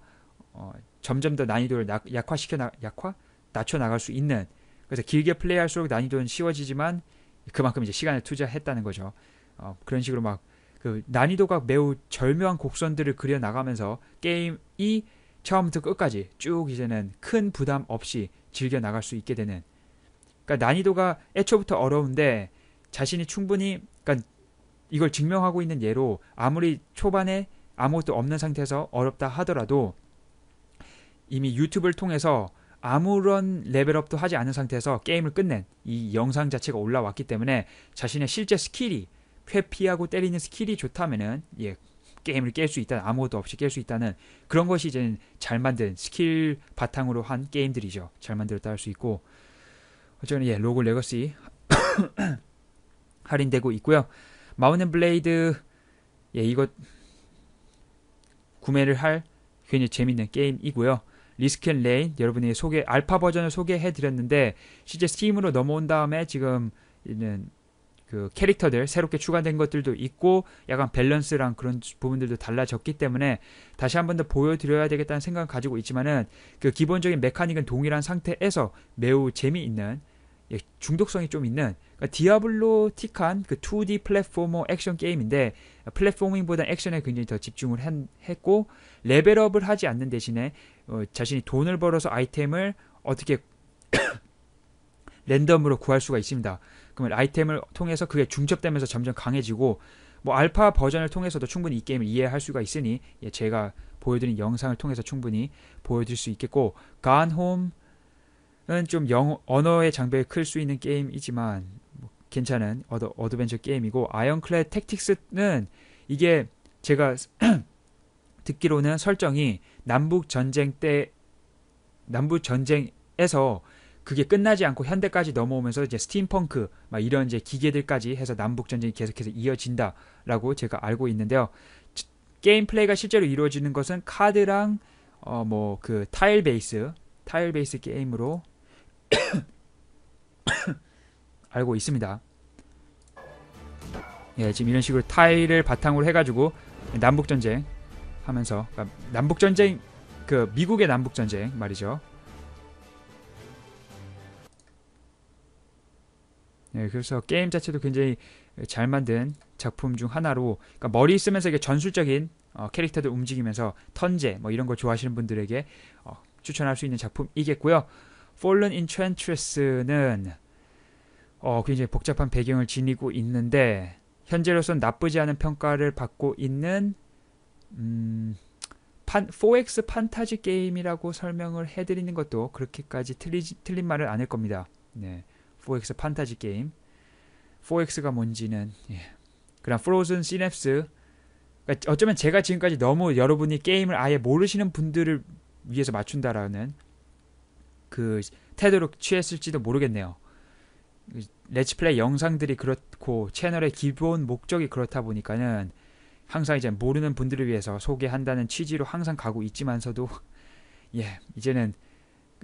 어, 점점 더 난이도를 나, 약화시켜 나, 약화 낮춰 나갈 수 있는 그래서 길게 플레이할수록 난이도는 쉬워지지만 그만큼 이제 시간을 투자했다는 거죠. 어, 그런 식으로 막그 난이도가 매우 절묘한 곡선들을 그려 나가면서 게임이 처음부터 끝까지 쭉 이제는 큰 부담 없이 즐겨 나갈 수 있게 되는. 그러니까 난이도가 애초부터 어려운데 자신이 충분히 그러니까 이걸 증명하고 있는 예로 아무리 초반에 아무것도 없는 상태에서 어렵다 하더라도 이미 유튜브를 통해서 아무런 레벨업도 하지 않은 상태에서 게임을 끝낸 이 영상 자체가 올라왔기 때문에 자신의 실제 스킬이 회피하고 때리는 스킬이 좋다면은 예 게임을 깰 수 있다 아무것도 없이 깰 수 있다는 그런 것이 이제 잘 만든 스킬 바탕으로 한 게임들이죠 잘 만들었다 할 수 있고 어쨌든 예로그 레거시 할인되고 있고요 마운앤블레이드 예, 이거 구매를 할 굉장히 재밌는 게임이고요. 리스켄레인 여러분의 소개 알파 버전을 소개해 드렸는데 실제 스팀으로 넘어온 다음에 지금 있는 그 캐릭터들 새롭게 추가된 것들도 있고 약간 밸런스랑 그런 부분들도 달라졌기 때문에 다시 한 번 더 보여드려야 되겠다는 생각을 가지고 있지만은 그 기본적인 메카닉은 동일한 상태에서 매우 재미있는 예, 중독성이 좀 있는 그러니까 디아블로틱한 그 2D 플랫포머 액션 게임인데 플랫포밍보다 액션에 굉장히 더 집중을 한, 했고 레벨업을 하지 않는 대신에 어, 자신이 돈을 벌어서 아이템을 어떻게 랜덤으로 구할 수가 있습니다. 그러면 아이템을 통해서 그게 중첩되면서 점점 강해지고 뭐 알파 버전을 통해서도 충분히 이 게임을 이해할 수가 있으니 예, 제가 보여드린 영상을 통해서 충분히 보여드릴 수 있겠고 간홈 좀 영, 어 언어의 장벽이 클 수 있는 게임이지만 뭐 괜찮은 어드, 어드벤처 게임이고 아이언클레 택틱스는 이게 제가 듣기로는 설정이 남북 전쟁 때 남북 전쟁에서 그게 끝나지 않고 현대까지 넘어오면서 이제 스팀펑크 막 이런 이제 기계들까지 해서 남북 전쟁이 계속해서 이어진다라고 제가 알고 있는데요. 게임 플레이가 실제로 이루어지는 것은 카드랑 어뭐그 타일 베이스 타일 베이스 게임으로 알고 있습니다. 예, 지금 이런 식으로 타이를 바탕으로 해가지고 남북 전쟁 하면서 그러니까 남북 전쟁 그 미국의 남북 전쟁 말이죠. 예, 그래서 게임 자체도 굉장히 잘 만든 작품 중 하나로 그러니까 머리 쓰면서 이게 전술적인 어, 캐릭터들 움직이면서 턴제 뭐 이런 거 좋아하시는 분들에게 어, 추천할 수 있는 작품이겠고요. Fallen Enchantress는 어, 굉장히 복잡한 배경을 지니고 있는데 현재로선 나쁘지 않은 평가를 받고 있는 음, 판, 4X 판타지 게임이라고 설명을 해드리는 것도 그렇게까지 틀리, 틀린 말은 아닐 겁니다. 네, 4X 판타지 게임 4X가 뭔지는 예. 그냥 프로즌 시냅스 그러니까 어쩌면 제가 지금까지 너무 여러분이 게임을 아예 모르시는 분들을 위해서 맞춘다라는 그 태도로 취했을지도 모르겠네요. 레츠플레이 영상들이 그렇고 채널의 기본 목적이 그렇다 보니까는 항상 이제 모르는 분들을 위해서 소개한다는 취지로 항상 가고 있지만서도 예 이제는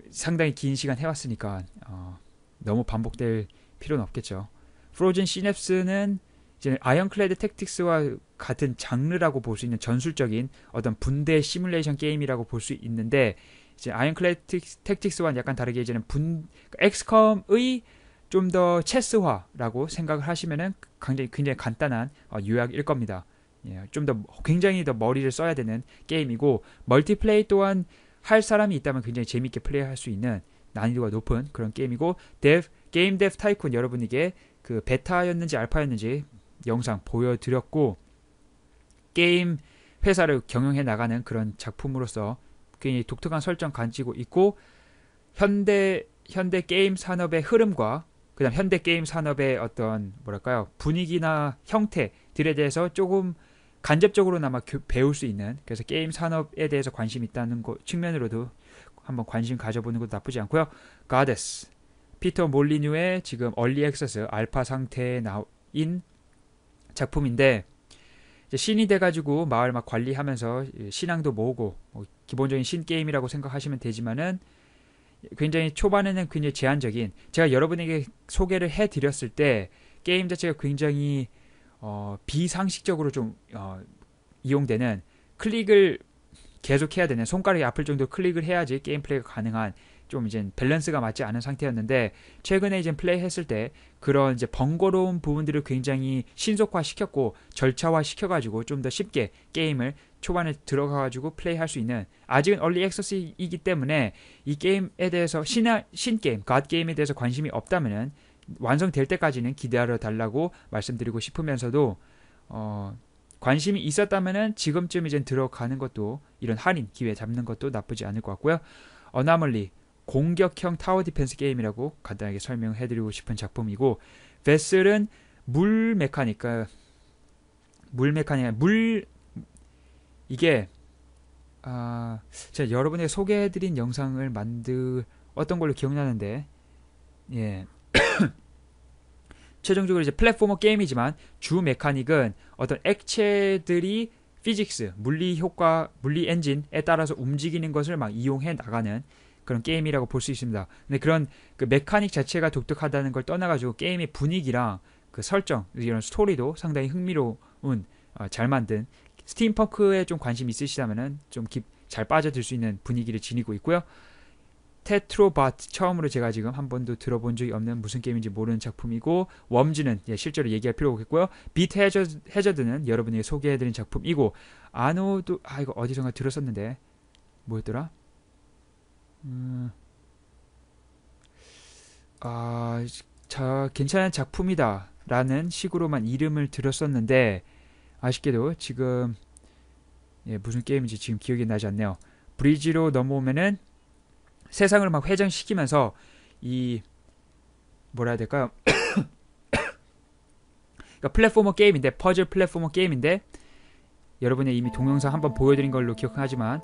상당히 긴 시간 해왔으니까 어, 너무 반복될 필요는 없겠죠. 프로즌 시냅스는 이제 아이언클레드 택틱스와 같은 장르라고 볼 수 있는 전술적인 어떤 분대 시뮬레이션 게임이라고 볼 수 있는데 이제 아이언클레 택틱스와는 약간 다르게 이제는 분 엑스컴의 좀 더 체스화라고 생각을 하시면은 굉장히 굉장히 간단한 어, 요약일 겁니다. 예, 좀더 굉장히 더 머리를 써야 되는 게임이고 멀티플레이 또한 할 사람이 있다면 굉장히 재밌게 플레이할 수 있는 난이도가 높은 그런 게임이고 데브 게임 데브 타이쿤 여러분에게 그 베타였는지 알파였는지 영상 보여드렸고 게임 회사를 경영해 나가는 그런 작품으로서 굉장히 독특한 설정 가지고 있고 현대 현대 게임 산업의 흐름과 그다음 현대 게임 산업의 어떤 뭐랄까요 분위기나 형태들에 대해서 조금 간접적으로나마 교, 배울 수 있는 그래서 게임 산업에 대해서 관심 있다는 거, 측면으로도 한번 관심 가져보는 것도 나쁘지 않고요. 가데스 피터 몰리뉴의 지금 얼리 액세스 알파 상태에 나인 작품인데 신이 돼가지고 마을 막 관리하면서 신앙도 모으고 뭐 기본적인 신 게임이라고 생각하시면 되지만은 굉장히 초반에는 굉장히 제한적인 제가 여러분에게 소개를 해드렸을 때 게임 자체가 굉장히 어, 비상식적으로 좀 어, 이용되는 클릭을 계속 해야 되는 손가락이 아플 정도 로 클릭을 해야지 게임 플레이가 가능한 좀 이제 밸런스가 맞지 않은 상태였는데 최근에 이제 플레이했을 때 그런 이제 번거로운 부분들을 굉장히 신속화 시켰고 절차화 시켜가지고 좀 더 쉽게 게임을 초반에 들어가가지고 플레이할 수 있는 아직은 얼리 액세스이기 때문에 이 게임에 대해서 신하, 신 게임, 갓 게임에 대해서 관심이 없다면은 완성될 때까지는 기대하러 달라고 말씀드리고 싶으면서도 어, 관심이 있었다면은 지금쯤 이제 들어가는 것도 이런 할인 기회 잡는 것도 나쁘지 않을 것 같고요. 어나멀리 공격형 타워 디펜스 게임이라고 간단하게 설명해드리고 싶은 작품이고 베슬은 물 메카니까 물 메카니까 물 이게 아 제가 여러분에게 소개해드린 영상을 만들 어떤 걸로 기억나는데 예 최종적으로 이제 플랫포머 게임이지만 주 메카닉은 어떤 액체들이 피직스 물리 효과 물리 엔진에 따라서 움직이는 것을 막 이용해 나가는 그런 게임이라고 볼 수 있습니다. 근데 그런 그 메카닉 자체가 독특하다는 걸 떠나가지고 게임의 분위기랑 그 설정 이런 스토리도 상당히 흥미로운 어, 잘 만든 스팀펑크에 좀 관심 있으시다면은 좀잘 빠져들 수 있는 분위기를 지니고 있고요. 테트로바트 처음으로 제가 지금 한 번도 들어본 적이 없는 무슨 게임인지 모르는 작품이고 웜즈는 예, 실제로 얘기할 필요 없겠고요. 비트 해저드, 해저드는 여러분에게 소개해드린 작품이고 아노도 아 이거 어디선가 들었었는데 뭐였더라? 음. 아, 자, 괜찮은 작품이다. 라는 식으로만 이름을 들었었는데, 아쉽게도 지금, 예, 무슨 게임인지 지금 기억이 나지 않네요. 브리지로 넘어오면은 세상을 막회전시키면서 이, 뭐라 해야 될까요? 그러니까 플랫포머 게임인데, 퍼즐 플랫포머 게임인데, 여러분이 이미 동영상 한번 보여드린 걸로 기억하지만,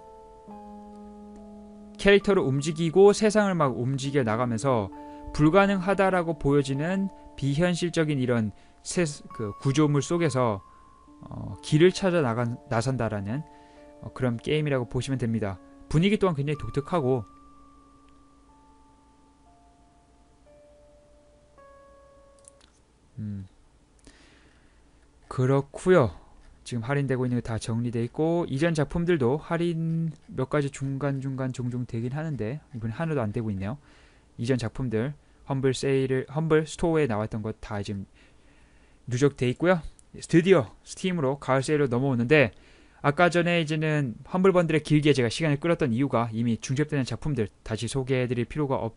캐릭터를 움직이고 세상을 막 움직여 나가면서 불가능하다라고 보여지는 비현실적인 이런 세, 그 구조물 속에서 어, 길을 찾아 나간, 나선다라는 어, 그런 게임이라고 보시면 됩니다. 분위기 또한 굉장히 독특하고 음, 그렇구요. 지금 할인되고 있는 게다 정리돼 있고 이전 작품들도 할인 몇 가지 중간중간 종종 되긴 하는데 이번 하나도 안 되고 있네요. 이전 작품들 험블 세일을 험블 스토어에 나왔던 것 다 지금 누적돼 있고요. 드디어 스팀으로 가을 세일로 넘어오는데 아까 전에 이제는 험블 번들의 길게 제가 시간을 끌었던 이유가 이미 중첩되는 작품들 다시 소개해드릴 필요가 없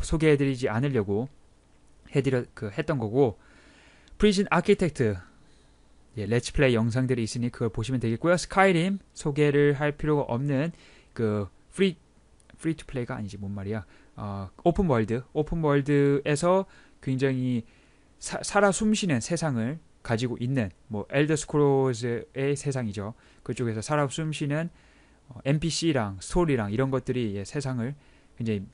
소개해드리지 않으려고 해드려 그 했던 거고 프리즌 아키텍트 예, 렛츠플레이 영상들이 있으니 그걸 보시면 되겠고요. 스카이림 소개를 할 필요가 없는 그 프리 프리 투 플레이가 아니지 뭔 말이야. 어, 오픈 월드, 오픈 월드에서 굉장히 사, 살아 숨쉬는 세상을 가지고 있는 뭐 엘더 스크롤즈의 세상이죠. 그쪽에서 살아 숨쉬는 어, NPC랑 스토리랑 이런 것들이 예, 세상을 굉장히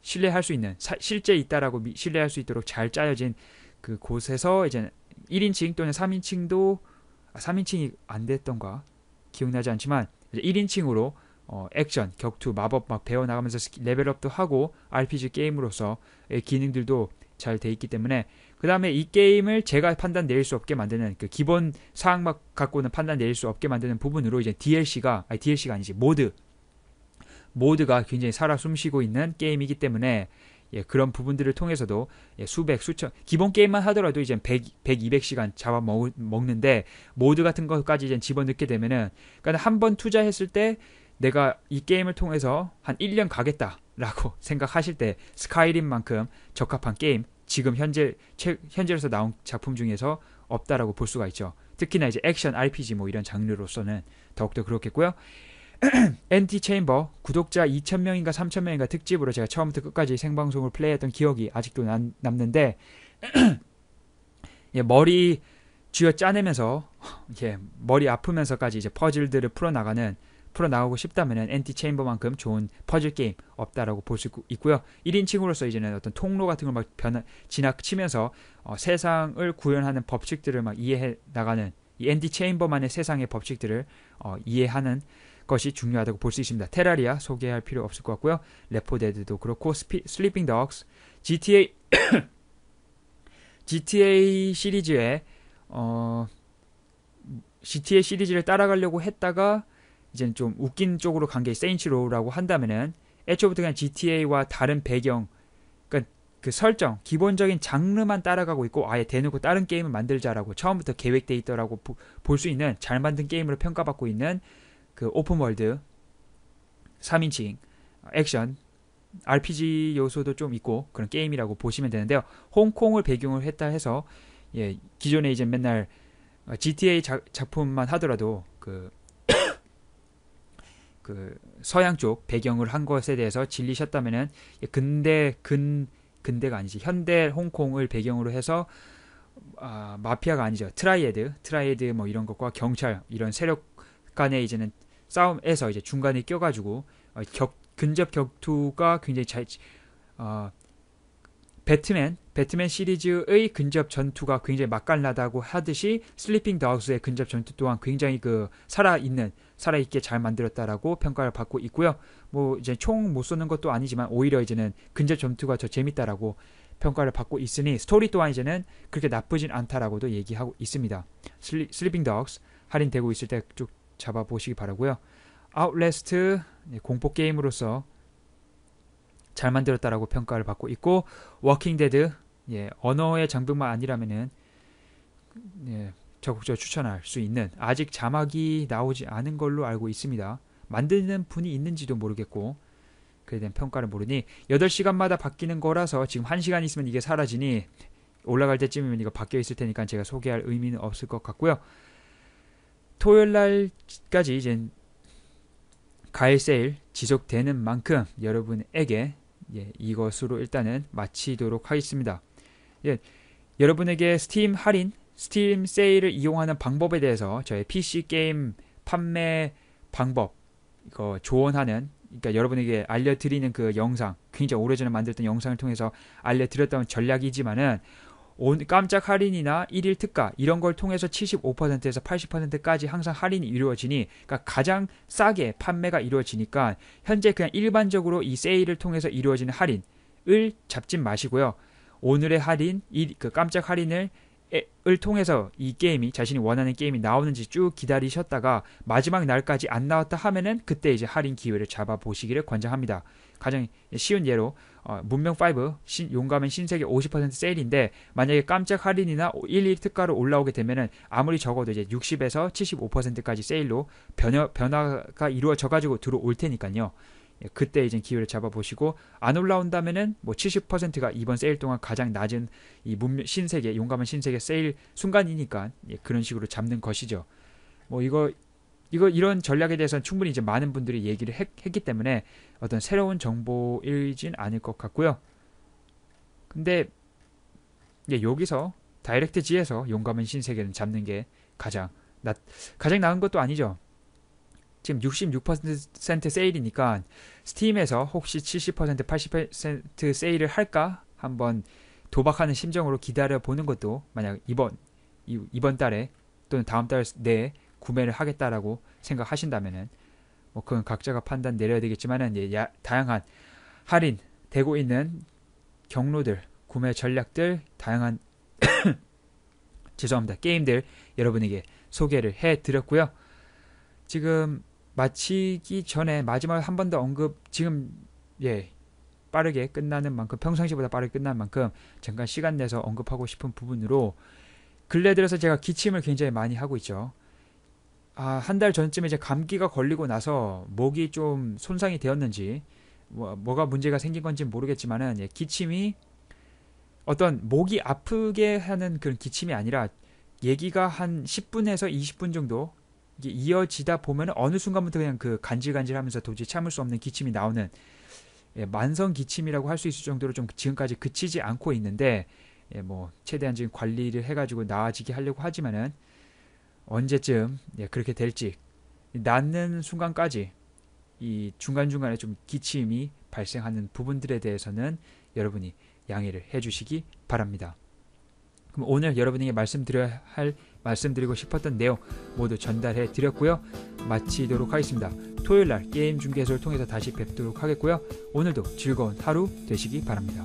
신뢰할 수 있는 사, 실제 있다라고 미, 신뢰할 수 있도록 잘 짜여진 그 곳에서 이제 1인칭 또는 3인칭도 아, 3인칭이 안 됐던가 기억나지 않지만 1인칭으로 어, 액션, 격투, 마법 막 배워나가면서 레벨업도 하고 RPG 게임으로서 기능들도 잘 돼 있기 때문에 그 다음에 이 게임을 제가 판단 내릴 수 없게 만드는 그 기본 사항만 갖고는 판단 내릴 수 없게 만드는 부분으로 이제 DLC가 아니 DLC가 아니지 모드 모드가 굉장히 살아 숨쉬고 있는 게임이기 때문에 예, 그런 부분들을 통해서도 예, 수백 수천 기본 게임만 하더라도 이제 100 100 200시간 잡아 먹, 는데 모드 같은 것까지 이제 집어넣게 되면은 그러니까 한 번 투자했을 때 내가 이 게임을 통해서 한 1년 가겠다라고 생각하실 때 스카이림만큼 적합한 게임 지금 현재 최, 현재로서 나온 작품 중에서 없다라고 볼 수가 있죠. 특히나 이제 액션 RPG 뭐 이런 장르로서는 더욱더 그렇겠고요. 엔티 체인버 구독자 2,000명인가 3,000명인가 특집으로 제가 처음부터 끝까지 생방송을 플레이했던 기억이 아직도 남, 남는데 예, 머리 쥐어 짜내면서 예, 머리 아프면서까지 이제 퍼즐들을 풀어 나가는 풀어 나가고 싶다면은 엔티 체인버만큼 좋은 퍼즐 게임 없다라고 볼 수 있고요. 1인칭으로서 이제는 어떤 통로 같은 걸 막 변화 진학치면서 어, 세상을 구현하는 법칙들을 막 이해해 나가는 이 엔디 체인버만의 세상의 법칙들을 어, 이해하는 것이 중요하다고 볼 수 있습니다. 테라리아 소개할 필요 없을 것 같고요. 레포데드도 그렇고 스피, 슬리핑 덕스, GTA GTA 시리즈에 어 GTA 시리즈를 따라가려고 했다가 이제는 좀 웃긴 쪽으로 간 게 세인츠 로우라고 한다면은 애초부터 그냥 GTA와 다른 배경 그니까그 설정 기본적인 장르만 따라가고 있고 아예 대놓고 다른 게임을 만들자라고 처음부터 계획돼 있더라고 볼 수 있는 잘 만든 게임으로 평가받고 있는 그 오픈월드 3인칭 액션 RPG 요소도 좀 있고 그런 게임이라고 보시면 되는데요. 홍콩을 배경으로 했다 해서 예, 기존에 이제 맨날 GTA 자, 작품만 하더라도 그, 그 서양 쪽 배경을 한 것에 대해서 질리셨다면은 예, 근대 근 근대가 아니지 현대 홍콩을 배경으로 해서 아, 마피아가 아니죠 트라이에드 트라이에드 뭐 이런 것과 경찰 이런 세력 간에 이제는 싸움에서 이제 중간에 껴가지고 어, 격, 근접 격투가 굉장히 잘 어, 배트맨 배트맨 시리즈의 근접 전투가 굉장히 맛깔나다고 하듯이 슬리핑 더우스의 근접 전투 또한 굉장히 그 살아있는 살아있게 잘 만들었다라고 평가를 받고 있고요. 뭐 이제 총 못 쏘는 것도 아니지만 오히려 이제는 근접 전투가 더 재밌다라고 평가를 받고 있으니 스토리 또한 이제는 그렇게 나쁘진 않다라고도 얘기하고 있습니다. 슬리, 슬리핑 더우스 할인되고 있을 때쭉 잡아보시기 바라고요. 아웃레스트 예, 공포 게임으로서 잘 만들었다라고 평가를 받고 있고 워킹 데드 예, 언어의 장벽만 아니라면은 예, 적극적으로 추천할 수 있는 아직 자막이 나오지 않은 걸로 알고 있습니다. 만드는 분이 있는지도 모르겠고 그에 대한 평가를 모르니 8시간마다 바뀌는 거라서 지금 1시간 있으면 이게 사라지니 올라갈 때쯤이면 이거 바뀌어 있을 테니까 제가 소개할 의미는 없을 것 같고요. 토요일 날까지 이제 가일 세일 지속되는 만큼 여러분에게 예, 이것으로 일단은 마치도록 하겠습니다. 예, 여러분에게 스팀 할인, 스팀 세일을 이용하는 방법에 대해서 저의 PC 게임 판매 방법 이거 조언하는 그러니까 여러분에게 알려드리는 그 영상 굉장히 오래전에 만들었던 영상을 통해서 알려드렸던 전략이지만은 깜짝 할인이나 1일 특가 이런 걸 통해서 75%에서 80%까지 항상 할인이 이루어지니 그러니까 가장 싸게 판매가 이루어지니까 현재 그냥 일반적으로 이 세일을 통해서 이루어지는 할인을 잡지 마시고요. 오늘의 할인, 이, 그 깜짝 할인을 을 통해서 이 게임이 자신이 원하는 게임이 나오는지 쭉 기다리셨다가 마지막 날까지 안 나왔다 하면은 그때 이제 할인 기회를 잡아 보시기를 권장합니다. 가장 쉬운 예로 어, 문명 5 신, 용감한 신세계 50% 세일인데 만약에 깜짝 할인이나 일일 특가로 올라오게 되면은 아무리 적어도 이제 60에서 75%까지 세일로 변화, 변화가 이루어져 가지고 들어올 테니까요. 예, 그때 이제 기회를 잡아보시고 안 올라온다면은 뭐 70%가 이번 세일 동안 가장 낮은 이 문명, 신세계 용감한 신세계 세일 순간이니까 예, 그런 식으로 잡는 것이죠. 뭐 이거 이거 이런 전략에 대해서는 충분히 이제 많은 분들이 얘기를 했, 기 때문에 어떤 새로운 정보일진 않을 것 같고요. 근데 예, 여기서 다이렉트지에서 용감한 신세계는 잡는 게 가장 나, 가장 나은 것도 아니죠. 지금 66% 세일이니까 스팀에서 혹시 70% 80% 세일을 할까 한번 도박하는 심정으로 기다려 보는 것도 만약 이번 이, 이번 달에 또는 다음 달 내에 구매를 하겠다라고 생각하신다면은 뭐 그건 각자가 판단 내려야 되겠지만은 예, 야, 다양한 할인 되고 있는 경로들, 구매 전략들, 다양한 죄송합니다 게임들 여러분에게 소개를 해드렸고요. 지금 마치기 전에 마지막으로 한번 더 언급 지금 예 빠르게 끝나는 만큼 평상시보다 빠르게 끝난 만큼 잠깐 시간 내서 언급하고 싶은 부분으로 근래 들어서 제가 기침을 굉장히 많이 하고 있죠. 아, 한 달 전쯤에 이제 감기가 걸리고 나서 목이 좀 손상이 되었는지 뭐, 뭐가 문제가 생긴 건지 모르겠지만은 예, 기침이 어떤 목이 아프게 하는 그런 기침이 아니라 얘기가 한 10분에서 20분 정도 이어지다 보면 어느 순간부터 그냥 그 간질간질하면서 도저히 참을 수 없는 기침이 나오는 예, 만성 기침이라고 할 수 있을 정도로 좀 지금까지 그치지 않고 있는데 예, 뭐 최대한 지금 관리를 해가지고 나아지게 하려고 하지만은 언제쯤 예, 그렇게 될지 낳는 순간까지 이 중간중간에 좀 기침이 발생하는 부분들에 대해서는 여러분이 양해를 해주시기 바랍니다. 그럼 오늘 여러분에게 말씀드려야 할 말씀드리고 싶었던 내용 모두 전달해 드렸고요. 마치도록 하겠습니다. 토요일 날 게임 중계소를 통해서 다시 뵙도록 하겠고요. 오늘도 즐거운 하루 되시기 바랍니다.